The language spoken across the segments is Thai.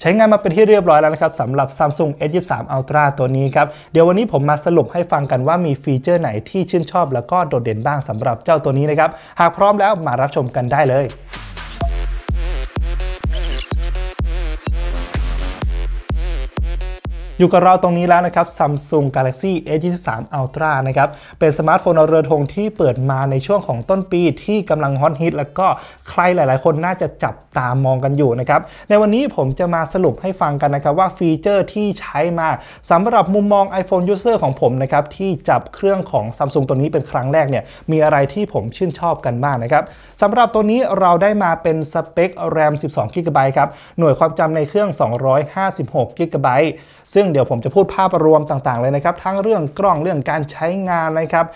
ใช้งานมาเป็นที่เรียบร้อยแล้วนะครับสำหรับ Samsung S23 Ultra ตัวนี้ครับ เดี๋ยววันนี้ผมมาสรุปให้ฟังกันว่ามีฟีเจอร์ไหนที่ชื่นชอบแล้วก็โดดเด่นบ้างสำหรับเจ้าตัวนี้นะครับ หากพร้อมแล้วมารับชมกันได้เลยอยู่กับเราตรงนี้แล้วนะครับ Samsung Galaxy S23 Ultra นะครับ เป็นสมาร์ทโฟนเรือธงที่เปิดมาในช่วงของต้นปีที่กำลังฮอตฮิตแล้วก็ใครหลาย ๆ คนน่าจะจับตามองกันอยู่นะครับ ในวันนี้ผมจะมาสรุปให้ฟังกันนะครับว่าฟีเจอร์ที่ใช้มาสำหรับมุมมอง iPhone User ของผมนะครับที่จับเครื่องของ Samsung ตัวนี้เป็นครั้งแรกเนี่ยมีอะไรที่ผมชื่นชอบกันบ้างนะครับสำหรับตัวนี้เราได้มาเป็นสเปค RAM 12 GB ครับหน่วยความจำในเครื่อง 256 GB ซึ่งเดี๋ยวผมจะพูดภาพรวมต่างๆเลยนะครับทั้งเรื่องกล้องเรื่องการใช้งานนะครับ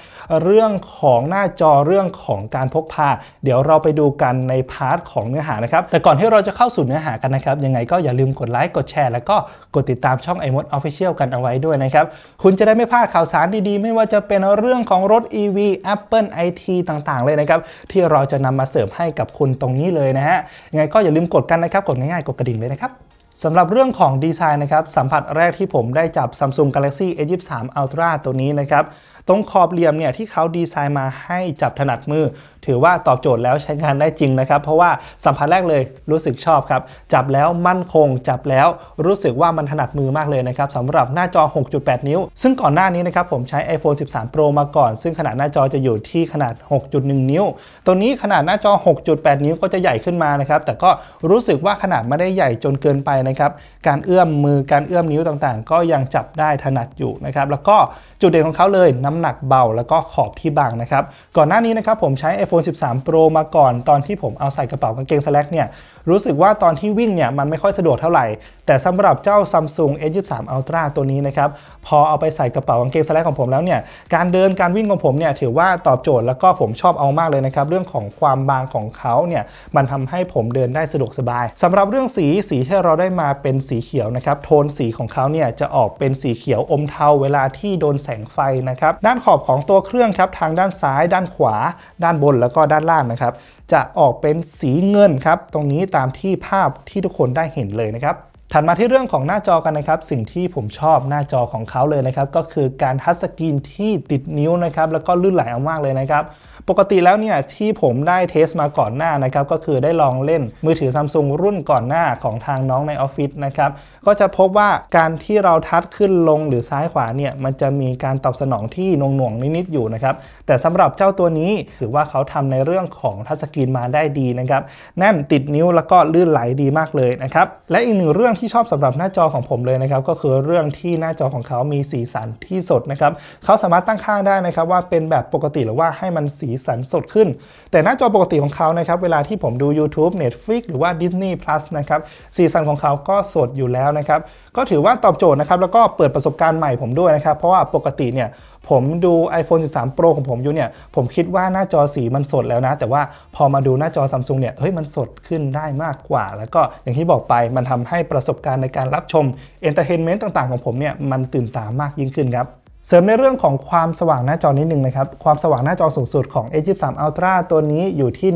เรื่องของหน้าจอเรื่องของการพกพาเดี๋ยวเราไปดูกันในพาร์ทของเนื้อหานะครับแต่ก่อนที่เราจะเข้าสู่เนื้อหากันนะครับยังไงก็อย่าลืมกดไลค์กดแชร์แล้วก็กดติดตามช่อง i m o d Official กันเอาไว้ด้วยนะครับคุณจะได้ไม่พลาดข่าวสารดีๆ ไม่ว่าจะเป็นเรื่องของรถ EV Apple IT ต่างๆ เลยนะครับที่เราจะนำมาเสริมให้กับคุณตรงนี้เลยนะฮะยังไงก็อย่าลืมกดกันนะครับกดง่ายๆกดกระดิ่งเลยนะครับสำหรับเรื่องของดีไซน์นะครับสัมผัสแรกที่ผมได้จับ Samsung Galaxy a 2 3 Ultra ตัวนี้นะครับตรงขอบเหลี่ยมเนี่ยที่เขาดีไซน์มาให้จับถนัดมือ ถือว่าตอบโจทย์แล้วใช้งานได้จริงนะครับ เพราะว่าสัมผัสแรกเลยรู้สึกชอบครับ จับแล้วมั่นคงจับแล้วรู้สึกว่ามันถนัดมือมากเลยนะครับสำหรับหน้าจอ 6.8 นิ้ว ซึ่งก่อนหน้านี้นะครับผมใช้ iPhone 13 Pro มาก่อน ซึ่งขนาดหน้าจอจะอยู่ที่ขนาด 6.1 นิ้ว ตัวนี้ขนาดหน้าจอ 6.8 นิ้วก็จะใหญ่ขึ้นมานะครับแต่ก็รู้สึกว่าขนาดไม่ได้ใหญ่จนเกินไปนะครับการเอื้อมมือการเอื้อมนิ้วต่างๆ ก็ยังจับได้ถนัดอยู่นะครับแล้วก็จุดเด่นของเขาเลยน้ำำหนักเบาแล้วก็ขอบที่บางนะครับ ก่อนหน้านี้นะครับผมใช้ iPhone 13 Pro มาก่อน ตอนที่ผมเอาใส่กระเป๋ากางเกงสแลกเนี่ย รู้สึกว่าตอนที่วิ่งเนี่ย มันไม่ค่อยสะดวกเท่าไหร่แต่สำหรับเจ้า Samsung S23 Ultra ตัวนี้นะครับ พอเอาไปใส่กระเป๋ากางเกงสไลด์ของผมแล้วเนี่ย การเดินการวิ่งของผมเนี่ย ถือว่าตอบโจทย์ แล้วก็ผมชอบเอามากเลยนะครับ เรื่องของความบางของเขาเนี่ย มันทำให้ผมเดินได้สะดวกสบาย สำหรับเรื่องสี สีที่เราได้มาเป็นสีเขียวนะครับ โทนสีของเขาเนี่ย จะออกเป็นสีเขียวอมเทาเวลาที่โดนแสงไฟนะครับ ด้านขอบของตัวเครื่องครับ ทางด้านซ้าย ด้านขวา ด้านบน แล้วก็ด้านล่างนะครับ จะออกเป็นสีเงินครับ ตรงนี้ตามที่ภาพที่ทุกคนได้เห็นเลยนะครับถัดมาที่เรื่องของหน้าจอกันนะครับ สิ่งที่ผมชอบหน้าจอของเขาเลยนะครับ ก็คือการทัชสกรีนที่ติดนิ้วนะครับ แล้วก็ลื่นไหลเอามากเลยนะครับ ปกติแล้วเนี่ย ที่ผมได้เทสมาก่อนหน้านะครับ ก็คือได้ลองเล่นมือถือซัมซุงรุ่นก่อนหน้าของทางน้องในออฟฟิศนะครับ ก็จะพบว่าการที่เราทัชขึ้นลงหรือซ้ายขวาเนี่ยมันจะมีการตอบสนองที่นงหน่วงนิดๆอยู่นะครับแต่สำหรับเจ้าตัวนี้ถือว่าเขาทำในเรื่องของทัชสกรีนมาได้ดีนะครับแน่นติดนิ้วแล้วก็ลื่นไหลดีมากเลยนะครับและอีกหนึ่งเรื่องที่ที่ชอบสำหรับหน้าจอของผมเลยนะครับ ก็คือเรื่องที่หน้าจอของเขามีสีสันที่สดนะครับเขาสามารถตั้งค่าได้นะครับ ว่าเป็นแบบปกติหรือว่าให้มันสีสันสดขึ้นแต่หน้าจอปกติของเขานะครับ เวลาที่ผมดู YouTube Netflix หรือว่า Disney Plus นะครับสีสันของเขาก็สดอยู่แล้วนะครับ ก็ถือว่าตอบโจทย์นะครับแล้วก็เปิดประสบการณ์ใหม่ผมด้วยนะครับเพราะว่าปกติเนี่ยผมดู iPhone 13 Pro ของผมอยู่เนี่ยผมคิดว่าหน้าจอสีมันสดแล้วนะแต่ว่าพอมาดูหน้าจอ Samsung เนี่ยเฮ้ยมันสดขึ้นได้มากกว่าแล้วก็อย่างที่บอกไปมันทำให้ประสบบการณ์ในการรับชมเอนเตอร์เทนเมนต์ต่างๆของผมเนี่ยมันตื่นตามากยิ่งขึ้นครับเสริมในเรื่องของความสว่างหน้าจอนิดนึงนะครับความสว่างหน้าจอสูงสุดของ A23 Ultra ตัวนี้อยู่ที่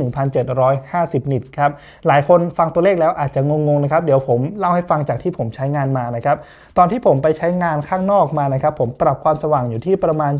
1,750 นิตครับหลายคนฟังตัวเลขแล้วอาจจะงงๆ นะครับเดี๋ยวผมเล่าให้ฟังจากที่ผมใช้งานมานะครับตอนที่ผมไปใช้งานข้างนอกมานะครับ ผมปรับความสว่างอยู่ที่ประมาณ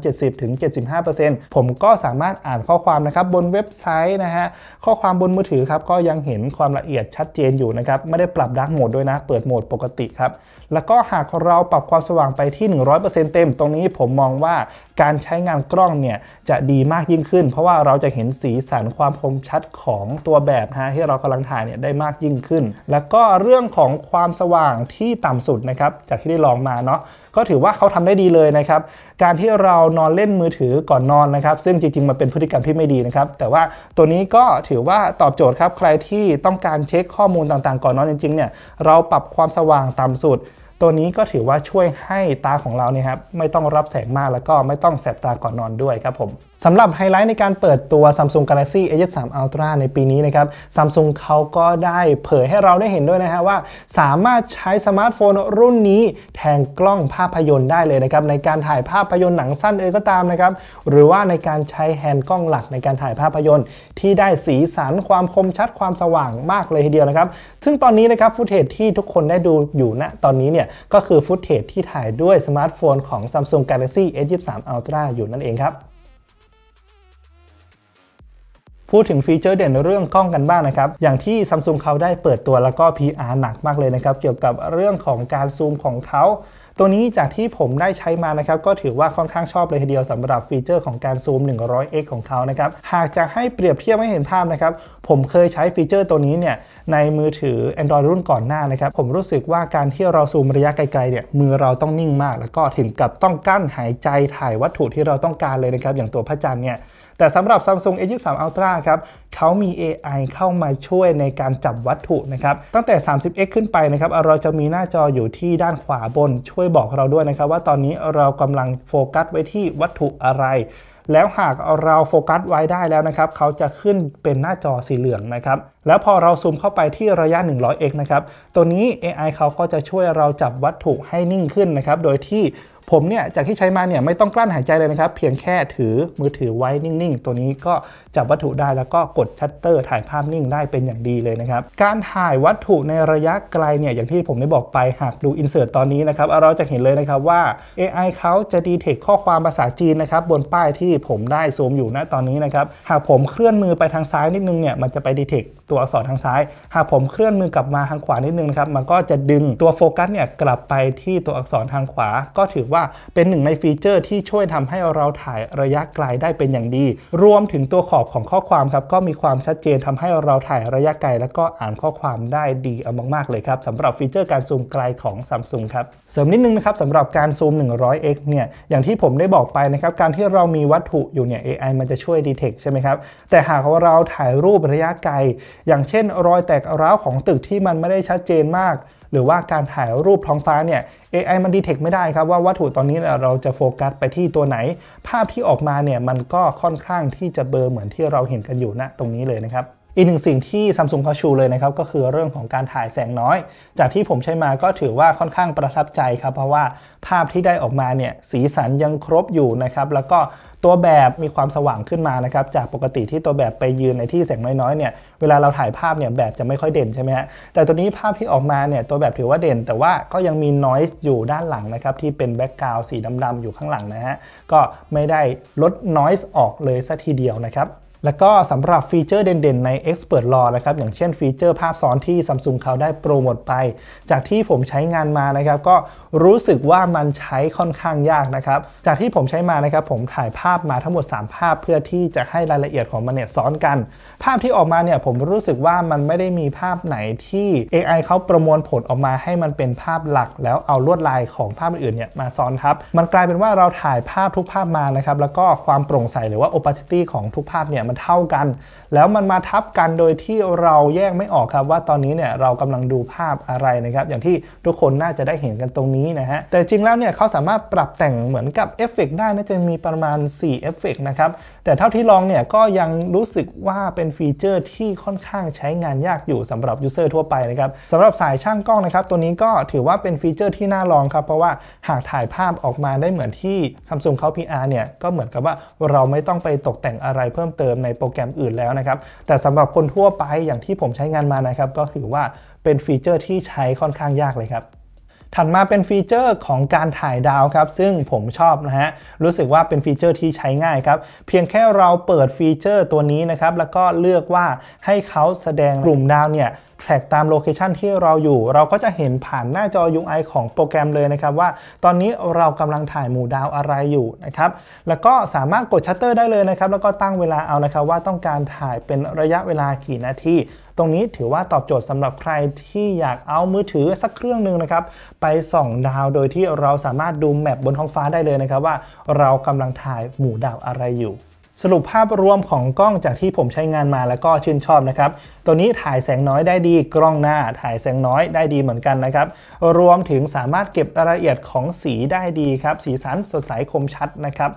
70-75%ผมก็สามารถอ่านข้อความนะครับบนเว็บไซต์นะฮะข้อความบนมือถือครับก็ยังเห็นความละเอียดชัดเจนอยู่นะครับไม่ได้ปรับดักโหมดด้วยนะ เปิดโหมดปกติครับแล้วก็หากเราปรับความสว่างไปที่ 100%เต็มตรงนี้ผมมองว่าการใช้งานกล้องเนี่ยจะดีมากยิ่งขึ้น เพราะว่าเราจะเห็นสีสันความคมชัดของตัวแบบนะฮะที่เรากำลังถ่ายเนี่ยได้มากยิ่งขึ้น แล้วก็เรื่องของความสว่างที่ต่ำสุดนะครับจากที่ได้ลองมาเนาะ ก็ถือว่าเขาทำได้ดีเลยนะครับ การที่เรานอนเล่นมือถือก่อนนอนนะครับ ซึ่งจริงๆมันเป็นพฤติกรรมที่ไม่ดีนะครับแต่ว่าตัวนี้ก็ถือว่าตอบโจทย์ครับ ใครที่ต้องการเช็คข้อมูลต่างๆก่อนนอนจริงๆเนี่ยเราปรับความสว่างต่ำสุดตัวนี้ก็ถือว่าช่วยให้ตาของเราเนี่ยครับไม่ต้องรับแสงมากแล้วก็ไม่ต้องแสบตาก่อนนอนด้วยครับผมสำหรับไฮไลท์ในการเปิดตัว Samsung Galaxy A23 Ultra ในปีนี้นะครับ Samsung เขาก็ได้เผยให้เราได้เห็นด้วยนะฮะว่า สามารถใช้สมาร์ทโฟนรุ่นนี้แทนกล้องภาพยนตร์ได้เลยนะครับในการถ่ายภาพยนตร์หนังสั้นเอยก็ตามนะครับหรือว่าในการใช้แฮนด์กล้องหลักในการถ่ายภาพยนตร์ ที่ได้สีสันความคมชัดความสว่างมากเลยทีเดียวนะครับซึ่งตอนนี้นะครับฟุตเทจที่ทุกคนได้ดูอยู่ณนะตอนนี้เนี่ยก็คือฟุตเทจที่ถ่ายด้วยสมาร์ทโฟนของ Samsung Galaxy S23 Ultra อยู่นั่นเองครับ พูดถึงฟีเจอร์เด่นเรื่องกล้องกันบ้างนะครับ อย่างที่ Samsung เขาได้เปิดตัวแล้วก็ PR หนักมากเลยนะครับ เกี่ยวกับเรื่องของการซูมของเขาตัวนี้จากที่ผมได้ใช้มานะครับ ก็ถือว่าค่อนข้างชอบเลยทีเดียวสำหรับฟีเจอร์ของการซูม 100x ของเขานะครับหากจะให้เปรียบเทียบให้เห็นภาพนะครับผมเคยใช้ฟีเจอร์ตัวนี้เนี่ยในมือถือ Android รุ่นก่อนหน้านะครับผมรู้สึกว่าการที่เราซูมระยะไกลๆเนี่ยมือเราต้องนิ่งมาก แล้วก็ถึงกับต้องกั้นหายใจถ่ายวัตถุที่เราต้องการเลยนะครับอย่างตัวพระจันทร์เนี่ยแต่สำหรับ Samsung A23 Ultra ครับ เขามี AI เข้ามาช่วยในการจับวัตถุนะครับ ตั้งแต่ 30x ขึ้นไปนะครับ เราจะมีหน้าจออยู่ที่ด้านขวาบนช่วยบอกเราด้วยนะครับ ว่าตอนนี้เรากำลังโฟกัสไว้ที่วัตถุอะไรแล้วหากเราโฟกัสไว้ได้แล้วนะครับเขาจะขึ้นเป็นหน้าจอสีเหลืองนะครับแล้วพอเราซูมเข้าไปที่ระยะ 100x นะครับตัวนี้ AI เขาก็จะช่วยเราจับวัตถุให้นิ่งขึ้นนะครับโดยที่ผมเนี่ยจากที่ใช้มาเนี่ยไม่ต้องกลั้นหายใจเลยนะครับเพียงแค่ถือมือถือไว้นิ่งๆ ตัวนี้ก็จับวัตถุได้แล้วก็กดชัตเตอร์ถ่ายภาพนิ่งได้เป็นอย่างดีเลยนะครับการถ่ายวัตถุในระยะไกลเนี่ยอย่างที่ผมได้บอกไปหากดูอินเสิร์ตตอนนี้นะครับเราจะเห็นเลยนะครับว่า AI เขาจะดีเทคข้อความภาษาจีนนะครับบนป้ายที่ผมได้ซูมอยู่นะตอนนี้นะครับหากผมเคลื่อนมือไปทางซ้ายนิดนึงเนี่ยมันจะไปดีเทคตัวอักษรทางซ้าย หากผมเคลื่อนมือกลับมาทางขวานิดนึงนะครับมันก็จะดึงตัวโฟกัสเนี่ยกลับไปที่ตัวอักษรทางขวา ก็ถือว่าเป็นหนึ่งในฟีเจอร์ที่ช่วยทำให้เราถ่ายระยะไกลได้เป็นอย่างดี รวมถึงตัวขอบของข้อความครับก็มีความชัดเจนทำให้เราถ่ายระยะไกล แล้วก็อ่านข้อความได้ดีเอามากๆเลยครับสำหรับฟีเจอร์การซูมไกลของ Samsung ครับเสริมนิดนึงนะครับสำหรับการซูม 100x เนี่ยอย่างที่ผมได้บอกไปนะครับการที่เรามีวัวัตถุอยู่เนี่ย AI มันจะช่วยดีเทคใช่ไหมครับ แต่หากว่าเราถ่ายรูประยะไกล อย่างเช่นรอยแตกร้าวของตึกที่มันไม่ได้ชัดเจนมาก หรือว่าการถ่ายรูปท้องฟ้าเนี่ย AI มันดีเทคไม่ได้ครับ ว่าวัตถุตอนนี้เราจะโฟกัสไปที่ตัวไหน ภาพที่ออกมาเนี่ยมันก็ค่อนข้างที่จะเบอร์เหมือนที่เราเห็นกันอยู่ณนะ ตรงนี้เลยนะครับอีกหนึ่งสิ่งที่ซัมซุงเขาชูเลยนะครับ ก็คือเรื่องของการถ่ายแสงน้อย จากที่ผมใช้มาก็ถือว่าค่อนข้างประทับใจครับ เพราะว่าภาพที่ได้ออกมาเนี่ย สีสันยังครบอยู่นะครับ แล้วก็ตัวแบบมีความสว่างขึ้นมานะครับ จากปกติที่ตัวแบบไปยืนในที่แสงน้อยๆเนี่ย เวลาเราถ่ายภาพเนี่ยแบบจะไม่ค่อยเด่นใช่ไหมฮะแต่ตัวนี้ภาพที่ออกมาเนี่ยตัวแบบถือว่าเด่น แต่ว่าก็ยังมีน้อยส์อยู่ด้านหลังนะครับ ที่เป็นแบ็กกราวสีดำๆอยู่ข้างหลังนะฮะก็ไม่ได้ลดน้อยส์ออกเลยสัทีเดียวนะครับแล้วก็สำหรับฟีเจอร์เด่นๆ ใน Expert Law นะครับอย่างเช่นฟีเจอร์ภาพซ้อนที่ Samsung เขาได้โปรโมทไป จากที่ผมใช้งานมานะครับก็รู้สึกว่ามันใช้ค่อนข้างยากนะครับจากที่ผมใช้มานะครับผมถ่ายภาพมาทั้งหมด 3 ภาพเพื่อที่จะให้รายละเอียดของมันเนี่ยซ้อนกัน ภาพที่ออกมาเนี่ยผมรู้สึกว่ามันไม่ได้มีภาพไหนที่ AI เขาประมวลผลออกมาให้มันเป็นภาพหลักแล้วเอาลวดลายของภาพอื่นเนี่ยมาซ้อนครับ มันกลายเป็นว่าเราถ่ายภาพทุกภาพมานะครับแล้วก็ความโปร่งใสหรือว่า opacity ของทุกภาพเนี่ยมันเท่ากัน แล้วมันมาทับกันโดยที่เราแยกไม่ออกครับ ว่าตอนนี้เนี่ยเรากำลังดูภาพอะไรนะครับ อย่างที่ทุกคนน่าจะได้เห็นกันตรงนี้นะฮะแต่จริงแล้วเนี่ยเขาสามารถปรับแต่งเหมือนกับเอฟเฟกได้น่าจะมีประมาณ4เอฟเฟกนะครับแต่เท่าที่ลองเนี่ยก็ยังรู้สึกว่าเป็นฟีเจอร์ที่ค่อนข้างใช้งานยากอยู่สำหรับยูเซอร์ทั่วไปนะครับสำหรับสายช่างกล้องนะครับตัวนี้ก็ถือว่าเป็นฟีเจอร์ที่น่าลองครับเพราะว่าหากถ่ายภาพออกมาได้เหมือนที่ซัมซุงเขา PR เนี่ยก็เหมือนกับว่าเราไม่ต้องไปตกแต่งอะไรเพิ่มเติมในโปรแกรมอื่นแล้วนะครับ แต่สำหรับคนทั่วไปอย่างที่ผมใช้งานมานะครับ ก็ถือว่าเป็นฟีเจอร์ที่ใช้ค่อนข้างยากเลยครับ ถัดมาเป็นฟีเจอร์ของการถ่ายดาวครับซึ่งผมชอบนะฮะรู้สึกว่าเป็นฟีเจอร์ที่ใช้ง่ายครับเพียงแค่เราเปิดฟีเจอร์ตัวนี้นะครับแล้วก็เลือกว่าให้เขาแสดงกลุ่มดาวเนี่ยแทร็กตามโลเคชันที่เราอยู่ เราก็จะเห็นผ่านหน้าจอ UI ของโปรแกรมเลยนะครับว่า ตอนนี้เรากำลังถ่ายหมู่ดาวอะไรอยู่นะครับแล้วก็สามารถกดชัตเตอร์ได้เลยนะครับแล้วก็ตั้งเวลาเอานะครับว่าต้องการถ่ายเป็นระยะเวลากี่นาทีตรงนี้ถือว่าตอบโจทย์สำหรับใครที่อยากเอามือถือสักเครื่องหนึ่งนะครับ ไปส่องดาวโดยที่เราสามารถดูแมปบนท้องฟ้าได้เลยนะครับว่าเรากำลังถ่ายหมู่ดาวอะไรอยู่สรุปภาพรวมของกล้องจากที่ผมใช้งานมาแล้วก็ชื่นชอบนะครับ ตัวนี้ถ่ายแสงน้อยได้ดีกล้องหน้า ถ่ายแสงน้อยได้ดีเหมือนกันนะครับ รวมถึงสามารถเก็บรายละเอียดของสีได้ดีครับสีสันสดใสคมชัดนะครับ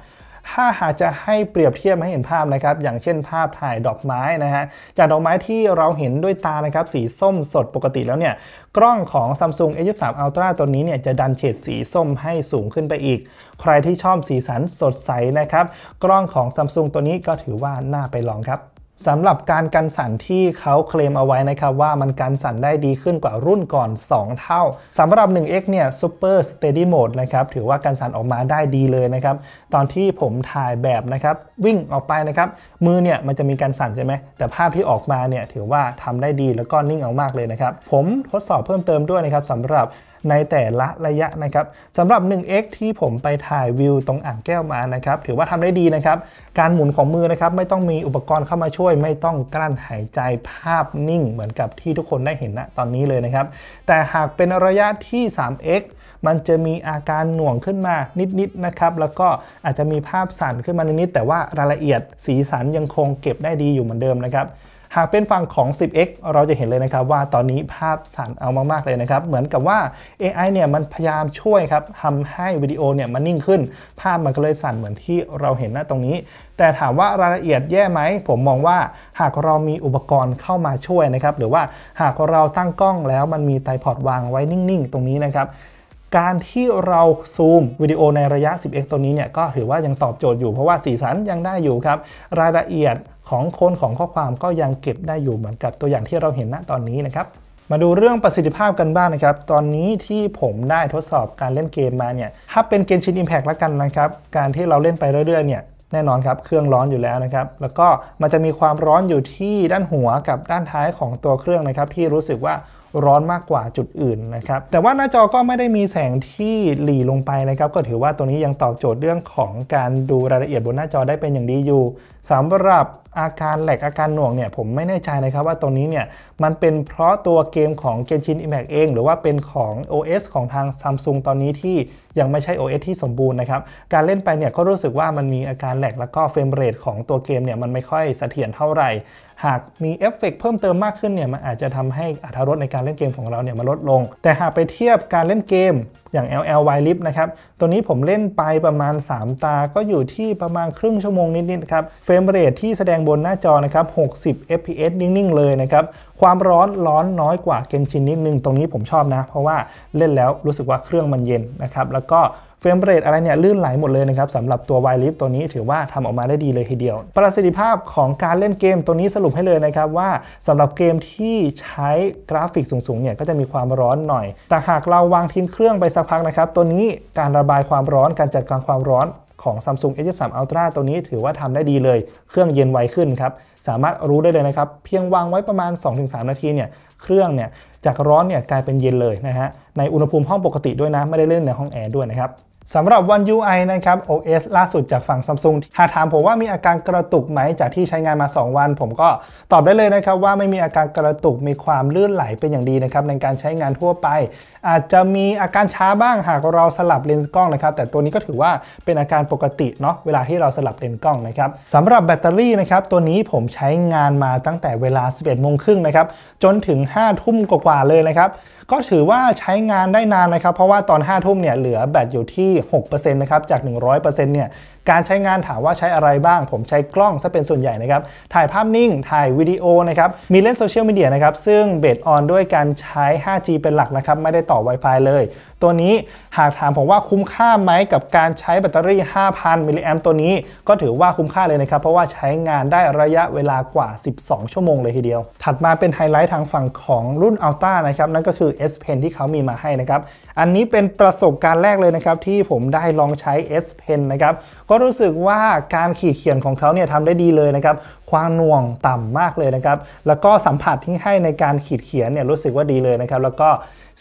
ถ้าหากจะให้เปรียบเทียบให้เห็นภาพนะครับ อย่างเช่นภาพถ่ายดอกไม้นะฮะจากดอกไม้ที่เราเห็นด้วยตานะครับสีส้มสดปกติแล้วเนี่ยกล้องของ Samsung A23 Ultra ตัวนี้เนี่ยจะดันเฉดสีส้มให้สูงขึ้นไปอีก ใครที่ชอบสีสันสดใสนะครับ กล้องของ Samsung ตัวนี้ก็ถือว่าน่าไปลองครับสำหรับการกันสั่นที่เขาเคลมเอาไว้ นะครับว่ามันกันสั่นได้ดีขึ้นกว่ารุ่นก่อน 2 เท่า สำหรับ 1x เนี่ย Super Steady Mode นะครับ ถือว่ากันสั่นออกมาได้ดีเลยนะครับ ตอนที่ผมถ่ายแบบนะครับ วิ่งออกไปนะครับ มือเนี่ยมันจะมีการสั่นใช่ไหมแต่ภาพที่ออกมาเนี่ยถือว่าทำได้ดีแล้วก็นิ่งเอามากเลยนะครับ ผมทดสอบเพิ่มเติมด้วยนะครับสำหรับในแต่ละระยะนะครับสำหรับ 1x ที่ผมไปถ่ายวิวตรงอ่างแก้วมานะครับ ถือว่าทำได้ดีนะครับ การหมุนของมือนะครับ ไม่ต้องมีอุปกรณ์เข้ามาช่วย ไม่ต้องกลั้นหายใจภาพนิ่งเหมือนกับที่ทุกคนได้เห็นนะตอนนี้เลยนะครับ แต่หากเป็นระยะที่ 3x มันจะมีอาการหน่วงขึ้นมานิดๆนะครับ แล้วก็อาจจะมีภาพสั่นขึ้นมานิดๆแต่ว่ารายละเอียดสีสันยังคงเก็บได้ดีอยู่เหมือนเดิมนะครับหากเป็นฝั่งของ 10x เราจะเห็นเลยนะครับว่าตอนนี้ภาพสั่นเอามากๆเลยนะครับ เหมือนกับว่า AI เนี่ยมันพยายามช่วยครับทำให้วิดีโอเนี่ยมันนิ่งขึ้น ภาพมันก็เลยสั่นเหมือนที่เราเห็นหน้าตรงนี้ แต่ถามว่ารายละเอียดแย่ไหม ผมมองว่าหากเรามีอุปกรณ์เข้ามาช่วยนะครับ หรือว่าหากเราตั้งกล้องแล้วมันมีไทรพอดวางไว้นิ่งๆ ตรงนี้นะครับการที่เราซูมวิดีโอในระยะ 10x ตัวนี้เนี่ยก็ถือว่ายังตอบโจทย์อยู่เพราะว่าสีสันยังได้อยู่ครับรายละเอียดของคนของข้อความก็ยังเก็บได้อยู่เหมือนกับตัวอย่างที่เราเห็นณตอนนี้นะครับมาดูเรื่องประสิทธิภาพกันบ้างนะครับ ตอนนี้ที่ผมได้ทดสอบการเล่นเกมมาเนี่ยถ้าเป็นเกมชินอิมแพกแล้วกันนะครับการที่เราเล่นไปเรื่อยๆเนี่ยแน่นอนครับเครื่องร้อนอยู่แล้วนะครับแล้วก็มันจะมีความร้อนอยู่ที่ด้านหัวกับด้านท้ายของตัวเครื่องนะครับที่รู้สึกว่าร้อนมากกว่าจุดอื่นนะครับ แต่ว่าหน้าจอก็ไม่ได้มีแสงที่หลีลงไปนะครับ ก็ถือว่าตัวนี้ยังตอบโจทย์เรื่องของการดูรายละเอียดบนหน้าจอได้เป็นอย่างดีอยู่สำหรับอาการแหลก อาการหน่วงเนี่ยผมไม่แน่ใจนะครับว่าตรงนี้เนี่ยมันเป็นเพราะตัวเกมของ Genshin Impact เอง หรือว่าเป็นของ OS ของทาง Samsung ตอนนี้ที่ยังไม่ใช่ OS ที่สมบูรณ์นะครับ การเล่นไปเนี่ยก็รู้สึกว่ามันมีอาการแหลกแล้วก็เฟรมเรทของตัวเกมเนี่ยมันไม่ค่อยเสถียรเท่าไหร่หากมีเอฟเฟกเพิ่มเติมมากขึ้นเนี่ยมันอาจจะทำให้อัตรารถในการเล่นเกมของเราเนี่ยมันลดลง แต่หากไปเทียบการเล่นเกมอย่าง LL y l i f นะครับตัวนี้ผมเล่นไปประมาณ 3 ตาก็อยู่ที่ประมาณครึ่งชั่วโมงนิดๆครับ เฟรมเรทที่แสดงบนหน้าจอนะครับ60 fps นิ่ง ๆ เลยนะครับ ความร้อนร้อนน้อยกว่าเกมชินนิดนึง ตรงนี้ผมชอบนะ เพราะว่าเล่นแล้วรู้สึกว่าเครื่องมันเย็นนะครับแล้วก็เฟรมเรทอะไรเนี่ยลื่นไหลหมดเลยนะครับสำหรับตัว Y l i f ตัวนี้ถือว่าทำออกมาได้ดีเลยทีเดียว ประสิทธิภาพของการเล่นเกมตัวนี้สรุปให้เลยนะครับ ว่าสำหรับเกมที่ใช้กราฟิกสูงๆเนี่ยก็จะมีความร้อนหน่อย แต่หากเราวางทิ้งเครื่องไปสักพักนะครับ ตัวนี้การระบายความร้อนการจัดการความร้อนของ Samsung S23 Ultra ตัวนี้ถือว่าทำได้ดีเลย เครื่องเย็นไวขึ้นครับสามารถรู้ได้เลยนะครับ เพียงวางไว้ประมาณ 2-3 นาทีเนี่ยเครื่องเนี่ยจากร้อนเนี่ยกลายเป็นเย็นเลยนะฮะในอุณหภูมิห้องปกติด้วยนะไม่ได้เล่นในห้องแอร์ด้วยนะครับสำหรับ One UI นะครับ OS ล่าสุดจากฝั่ง Samsung หากถามผมว่ามีอาการกระตุกไหม จากที่ใช้งานมา 2 วัน ผมก็ตอบได้เลยนะครับว่าไม่มีอาการกระตุก มีความลื่นไหลเป็นอย่างดีนะครับในการใช้งานทั่วไป อาจจะมีอาการช้าบ้างหากเราสลับเลนส์กล้องนะครับ แต่ตัวนี้ก็ถือว่าเป็นอาการปกติเนาะ เวลาที่เราสลับเลนส์กล้องนะครับ สำหรับแบตเตอรี่นะครับตัวนี้ผมใช้งานมาตั้งแต่เวลา 11โมงครึ่งนะครับ จนถึง5ทุ่มกว่าเลยนะครับ ก็ถือว่าใช้งานได้นานนะครับ เพราะว่าตอน5ทุ่มเนี่ยเหลือแบตอยู่ที่6%นะครับจาก 100%เนี่ยการใช้งานถามว่าใช้อะไรบ้าง ผมใช้กล้องซะเป็นส่วนใหญ่นะครับถ่ายภาพนิ่งถ่ายวิดีโอนะครับมีเล่นโซเชียลมีเดียนะครับซึ่งเบสออนด้วยการใช้ 5G เป็นหลักนะครับไม่ได้ต่อ Wi-Fi เลย ตัวนี้หากถามผมว่าคุ้มค่าไหมกับการใช้แบตเตอรี่ 5,000 มิลลิแอมตัวนี้ก็ถือว่าคุ้มค่าเลยนะครับเพราะว่าใช้งานได้ระยะเวลากว่า 12 ชั่วโมงเลยทีเดียวถัดมาเป็นไฮไลท์ทางฝั่งของรุ่นอัลต้านะครับนั่นก็คือ S Pen ที่เขามีมาให้นะครับอันนี้เป็นประสบการณ์แรกเลยนะครับที่ผมได้ลองใช้ S Pen นะครับก็รู้สึกว่าการขีดเขียนของเขาเนี่ยทำได้ดีเลยนะครับ ความน่วงต่ำมากเลยนะครับ แล้วก็สัมผัสที่ให้ในการขีดเขียนเนี่ยรู้สึกว่าดีเลยนะครับ แล้วก็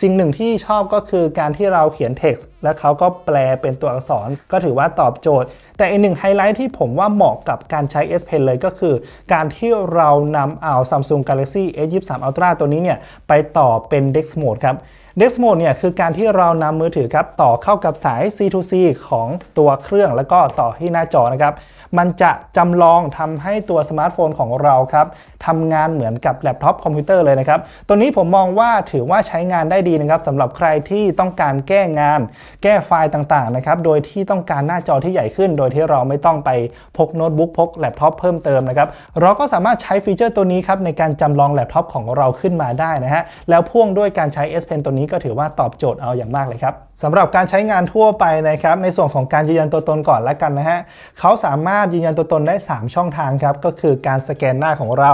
สิ่งหนึ่งที่ชอบก็คือการที่เราเขียนเท็กซ์แล้วเขาก็แปลเป็นตัวอักษรก็ถือว่าตอบโจทย์ แต่อีกหนึ่งไฮไลท์ที่ผมว่าเหมาะกับการใช้ S Pen เลยก็คือ การที่เรานำเอา Samsung Galaxy S23 Ultra ตัวนี้เนี่ยไปต่อเป็น Dex Mode ครับ Dex Mode เนี่ยคือการที่เรานำมือถือครับต่อเข้ากับสาย C2C ของตัวเครื่องแล้วก็ต่อที่หน้าจอนะครับ มันจะจำลองทำให้ตัวสมาร์ทโฟนของเราครับทำงานเหมือนกับแล็ปท็อปคอมพิวเตอร์เลยนะครับ ตัวนี้ผมมองว่าถือว่าใช้งานได้ดีนะครับสำหรับใครที่ต้องการแก้งาน แก้ไฟล์ต่างๆนะครับ โดยที่ต้องการหน้าจอที่ใหญ่ขึ้น โดยที่เราไม่ต้องไปพกโน้ตบุ๊กพกแล็ปท็อปเพิ่มเติมนะครับเราก็สามารถใช้ฟีเจอร์ตัวนี้ครับในการจำลองแล็ปท็อปของเราขึ้นมาได้นะฮะแล้วพ่วงด้วยการใช้ S Pen ตัวนี้ี้ก็ถือว่าตอบโจทย์เอาอย่างมากเลยครับสำหรับการใช้งานทั่วไปนะครับในส่วนของการยืนยันตัวตนก่อนละกันนะฮะเขาสามารถยืนยันตัวตนได้ 3 ช่องทางครับก็คือการสแกนหน้าของเรา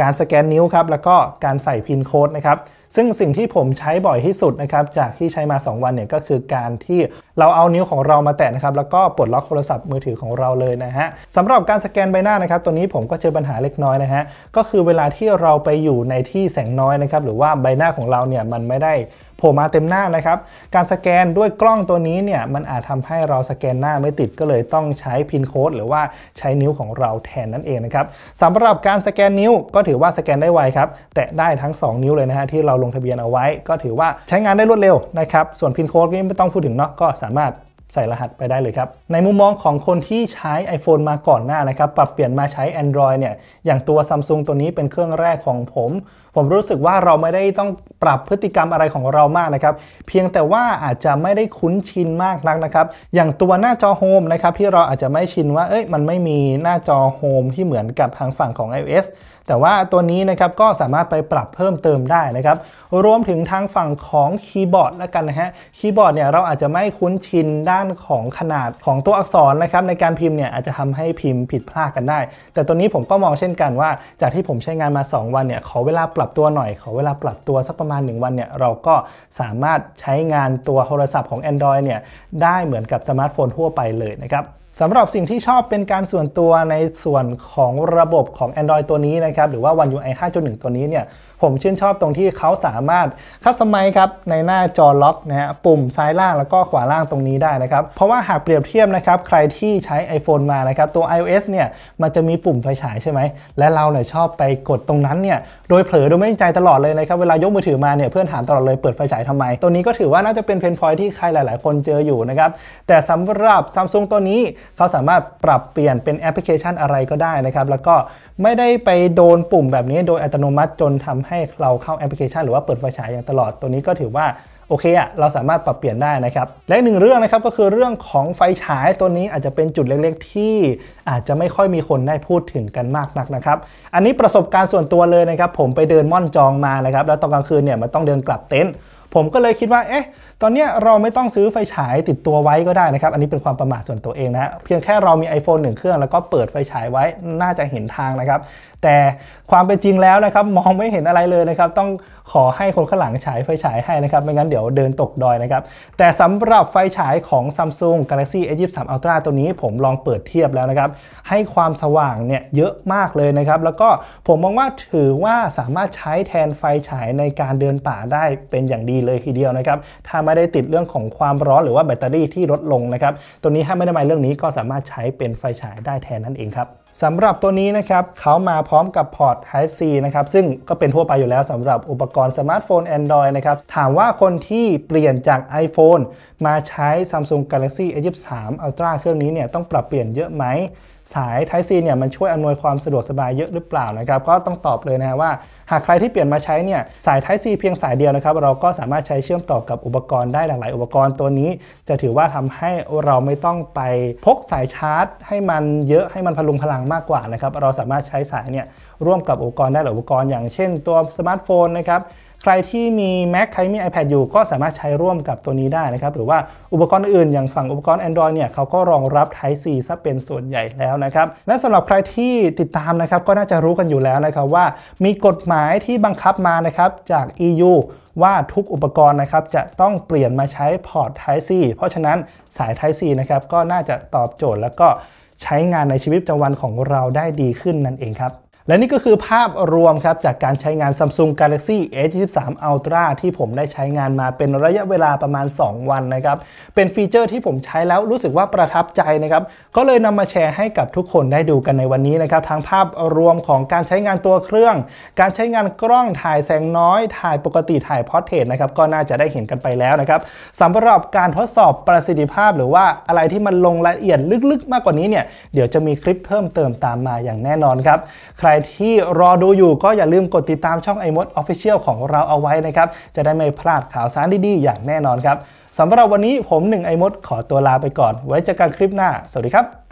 การสแกนนิ้วครับแล้วก็การใส่พินโค้ดนะครับซึ่งสิ่งที่ผมใช้บ่อยที่สุดนะครับจากที่ใช้มา 2 วันเนี่ยก็คือการที่เราเอานิ้วของเรามาแตะนะครับแล้วก็ปลดล็อกโทรศัพท์มือถือของเราเลยนะฮะสำหรับการสแกนใบหน้านะครับตัวนี้ผมก็เจอปัญหาเล็กน้อยนะฮะก็คือเวลาที่เราไปอยู่ในที่แสงน้อยนะครับหรือว่าใบหน้าของเราเนี่ยมันไม่ได้โผล่มาเต็มหน้านะครับ การสแกนด้วยกล้องตัวนี้เนี่ยมันอาจทำให้เราสแกนหน้าไม่ติดก็เลยต้องใช้พินโค้ดหรือว่าใช้นิ้วของเราแทนนั่นเองนะครับสำหรับการสแกนนิ้วก็ถือว่าสแกนได้ไวครับแตะได้ทั้ง 2 นิ้วเลยนะฮะที่เราลงทะเบียนเอาไว้ ก็ถือว่าใช้งานได้รวดเร็วนะครับส่วนพินโค้ดก็ไม่ต้องพูดถึงเนาะก็สามารถใส่รหัสไปได้เลยครับ ในมุมมองของคนที่ใช้ iPhone มาก่อนหน้านะครับปรับเปลี่ยนมาใช้ Android เนี่ยอย่างตัว Samsung ตัวนี้เป็นเครื่องแรกของผม ผมรู้สึกว่าเราไม่ได้ต้องปรับพฤติกรรมอะไรของเรามากนะครับเพียงแต่ว่าอาจจะไม่ได้คุ้นชินมากนักนะครับ อย่างตัวหน้าจอโฮมนะครับ ที่เราอาจจะไม่ชินว่าเอ้ย มันไม่มีหน้าจอโฮมที่เหมือนกับทางฝั่งของ iOS แต่ว่าตัวนี้นะครับก็สามารถไปปรับเพิ่มเติมได้นะครับ รวมถึงทางฝั่งของคีย์บอร์ดแล้วกันนะฮะคีย์บอร์ดเนี่ยเราอาจจะไม่คุ้นชินด้านของขนาดของตัวอักษรนะครับในการพิมพ์เนี่ยอาจจะทำให้พิมพ์ผิดพลาดกันได้ แต่ตัวนี้ผมก็มองเช่นกันว่า จากที่ผมใช้งานมา 2 วันเนี่ยขอเวลาปรับตัวหน่อยขอเวลาปรับตัวสักประมาณ 1 วันเนี่ยเราก็สามารถใช้งานตัวโทรศัพท์ของ Android เนี่ยได้เหมือนกับสมาร์ทโฟนทั่วไปเลยนะครับสำหรับสิ่งที่ชอบเป็นการส่วนตัวในส่วนของระบบของ Android ตัวนี้นะครับ หรือว่า One UI 5.1 ตัวนี้เนี่ย ผมชื่นชอบตรงที่เขาสามารถคัสตอมไมครับในหน้าจอล็อกนะฮะ ปุ่มซ้ายล่างแล้วก็ขวาล่างตรงนี้ได้นะครับ เพราะว่าหากเปรียบเทียบนะครับ ใครที่ใช้ iPhone มานะครับ ตัว iOS เนี่ย มันจะมีปุ่มไฟฉายใช่ไหม และเราเนี่ยชอบไปกดตรงนั้นเนี่ย โดยเผลอโดยไม่ใจตลอดเลยนะครับ เวลายกมือถือมาเนี่ย เพื่อนถามตลอดเลย เปิดไฟฉายทำไม ตัวนี้ก็ถือว่าน่าจะเป็นเพนพอยที่ใครหลาย ๆ คนเจออยู่นะครับ แต่สำหรับ Samsung ตัวนี้เขาสามารถปรับเปลี่ยนเป็นแอปพลิเคชันอะไรก็ได้นะครับแล้วก็ไม่ได้ไปโดนปุ่มแบบนี้โดยอัตโนมัติจนทำให้เราเข้าแอปพลิเคชัน หรือว่าเปิดไฟฉายอย่างตลอดตัวนี้ก็ถือว่าโอเคอะเราสามารถปรับเปลี่ยนได้นะครับและหนึ่งเรื่องนะครับ ก็คือเรื่องของไฟฉายตัวนี้อาจจะเป็นจุดเล็กๆที่ อาจจะไม่ค่อยมีคนได้พูดถึงกันมากนักนะครับอันนี้ประสบการณ์ส่วนตัวเลยนะครับ ผมไปเดินม่อนจองมานะครับแล้วตอนกลางคืนเนี่ยมันต้องเดินกลับเต็นท์ผมก็เลยคิดว่า เอ๊ะ ตอนนี้เราไม่ต้องซื้อไฟฉายติดตัวไว้ก็ได้นะครับ อันนี้เป็นความประมาทส่วนตัวเองนะเพียงแค่เรามี iPhone 1 เครื่องแล้วก็เปิดไฟฉายไว้ น่าจะเห็นทางนะครับ แต่ความเป็นจริงแล้วนะครับมองไม่เห็นอะไรเลยนะครับ ต้องขอให้คนข้างหลังฉายไฟฉายให้นะครับ ไม่งั้นเดี๋ยวเดินตกดอยนะครับ แต่สำหรับไฟฉายของ Samsung Galaxy S23 Ultra ตัวนี้ผมลองเปิดเทียบแล้วนะครับ ให้ความสว่างเนี่ยเยอะมากเลยนะครับ แล้วก็ผมมองว่าถือว่าสามารถใช้แทนไฟฉายในการเดินป่าได้เป็นอย่างดีเลยทีเดียวนะครับ ถ้าไม่ได้ติดเรื่องของความร้อน หรือว่าแบตเตอรี่ที่ลดลงนะครับ ตัวนี้ถ้าไม่ได้มาเรื่องนี้ก็สามารถใช้เป็นไฟฉายได้แทนนั่นเองครับ สำหรับตัวนี้นะครับเขามาพร้อมกับพอร์ต Type C นะครับ ซึ่งก็เป็นทั่วไปอยู่แล้วสำหรับอุปกรณ์สมาร์ทโฟน Android นะครับ ถามว่าคนที่เปลี่ยนจาก iPhone มาใช้ Samsung Galaxy a 2 3 Ultra เครื่องนี้เนี่ยต้องปรับเปลี่ยนเยอะไหมสาย Type C เนี่ยมันช่วยอำนวยความสะดวกสบาย เยอะหรือเปล่านะครับก็ต้องตอบเลยนะว่า หากใครที่เปลี่ยนมาใช้เนี่ยสาย Type C เพียงสายเดียวนะครับเราก็สามารถใช้เชื่อมต่อกับอุปกรณ์ได้หลากหลายอุปกรณ์ตัวนี้ จะถือว่าทำให้เราไม่ต้องไปพกสายชาร์จ ให้มันเยอะให้มันพลุงพลังมากกว่านะครับเราสามารถใช้สายเนี่ยร่วมกับอุปกรณ์ได้หลายอุปกรณ์อย่างเช่นตัวสมาร์ทโฟนนะครับใครที่มี Mac ใครมี iPad อยู่ก็สามารถใช้ร่วมกับตัวนี้ได้นะครับ หรือว่าอุปกรณ์อื่นอย่างฝั่งอุปกรณ์ Android เนี่ยเขาก็รองรับ Type C ซะเป็นส่วนใหญ่แล้วนะครับ และสำหรับใครที่ติดตามนะครับก็น่าจะรู้กันอยู่แล้วนะครับว่า มีกฎหมายที่บังคับมานะครับจาก EU ว่าทุกอุปกรณ์นะครับจะต้องเปลี่ยนมาใช้พอร์ต Type C เพราะฉะนั้นสาย Type C นะครับก็น่าจะตอบโจทย์แล้วก็ใช้งานในชีวิตประจำวันของเราได้ดีขึ้นนั่นเองครับและนี่ก็คือภาพรวมครับจากการใช้งาน Samsung Galaxy S23 Ultra ที่ผมได้ใช้งานมาเป็นระยะเวลาประมาณ 2 วันนะครับเป็นฟีเจอร์ที่ผมใช้แล้วรู้สึกว่าประทับใจนะครับก็เลยนำมาแชร์ให้กับทุกคนได้ดูกันในวันนี้นะครับทั้งภาพรวมของการใช้งานตัวเครื่อง การใช้งานกล้องถ่ายแสงน้อยถ่ายปกติถ่ายพอร์เทรตนะครับก็น่าจะได้เห็นกันไปแล้วนะครับสำหรับการทดสอบประสิทธิภาพหรือว่าอะไรที่มันลงรายละเอียดลึกๆ มากกว่านี้เนี่ยเดี๋ยวจะมีคลิปเพิ่มเติมตามมาอย่างแน่นอนครับใครที่รอดูอยู่ก็อย่าลืมกดติดตามช่องไอมดออฟฟิเชียลของเราเอาไว้นะครับ จะได้ไม่พลาดข่าวสารดีๆ อย่างแน่นอนครับ สำหรับวันนี้ผมหนึ่งไอมดขอตัวลาไปก่อน ไว้เจอกันคลิปหน้า สวัสดีครับ